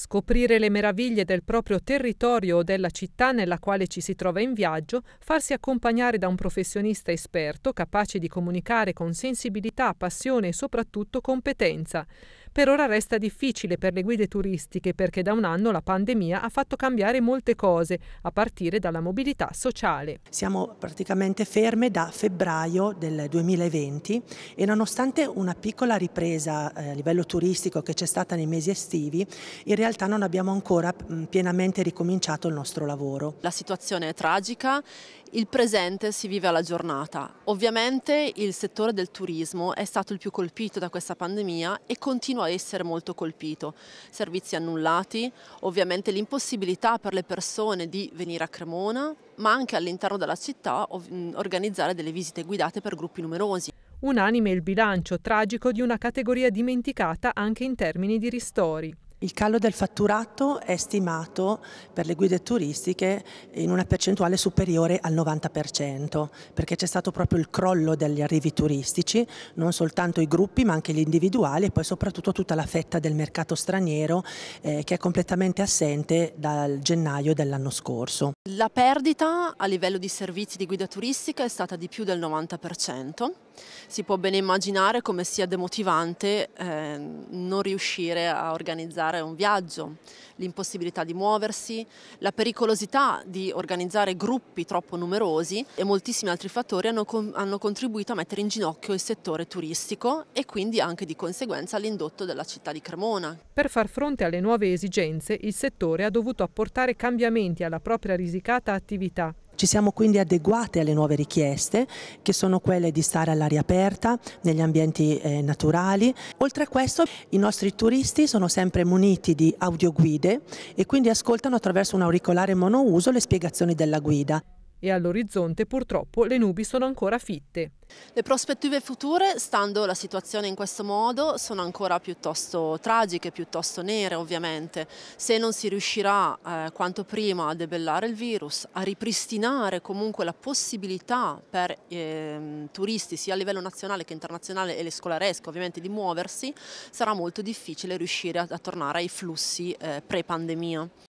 Scoprire le meraviglie del proprio territorio o della città nella quale ci si trova in viaggio, farsi accompagnare da un professionista esperto capace di comunicare con sensibilità, passione e soprattutto competenza. Per ora resta difficile per le guide turistiche perché da un anno la pandemia ha fatto cambiare molte cose, a partire dalla mobilità sociale. Siamo praticamente ferme da febbraio del 2020 e nonostante una piccola ripresa eh, a livello turistico che c'è stata nei mesi estivi, in realtà non abbiamo ancora mm, pienamente ricominciato il nostro lavoro. La situazione è tragica, il presente si vive alla giornata. Ovviamente il settore del turismo è stato il più colpito da questa pandemia e continua essere molto colpito. Servizi annullati, ovviamente l'impossibilità per le persone di venire a Cremona, ma anche all'interno della città mm, organizzare delle visite guidate per gruppi numerosi. Unanime il bilancio tragico di una categoria dimenticata anche in termini di ristori. Il calo del fatturato è stimato per le guide turistiche in una percentuale superiore al 90%, perché c'è stato proprio il crollo degli arrivi turistici, non soltanto i gruppi ma anche gli individuali e poi soprattutto tutta la fetta del mercato straniero eh, che è completamente assente dal gennaio dell'anno scorso. La perdita a livello di servizi di guida turistica è stata di più del 90% si può bene immaginare come sia demotivante eh, non riuscire a organizzare un viaggio, l'impossibilità di muoversi, la pericolosità di organizzare gruppi troppo numerosi e moltissimi altri fattori hanno, hanno contribuito a mettere in ginocchio il settore turistico e quindi anche di conseguenza l'indotto della città di Cremona. Per far fronte alle nuove esigenze, il settore ha dovuto apportare cambiamenti alla propria risicata attività ci siamo quindi adeguate alle nuove richieste che sono quelle di stare all'aria aperta, negli ambienti eh, naturali. Oltre a questo i nostri turisti sono sempre muniti di audioguide e quindi ascoltano attraverso un auricolare monouso le spiegazioni della guida e all'orizzonte purtroppo le nubi sono ancora fitte. Le prospettive future, stando la situazione in questo modo, sono ancora piuttosto tragiche, piuttosto nere ovviamente. Se non si riuscirà eh, quanto prima a debellare il virus, a ripristinare comunque la possibilità per eh, turisti sia a livello nazionale che internazionale e le scolaresche ovviamente di muoversi, sarà molto difficile riuscire a, a tornare ai flussi eh, pre-pandemia.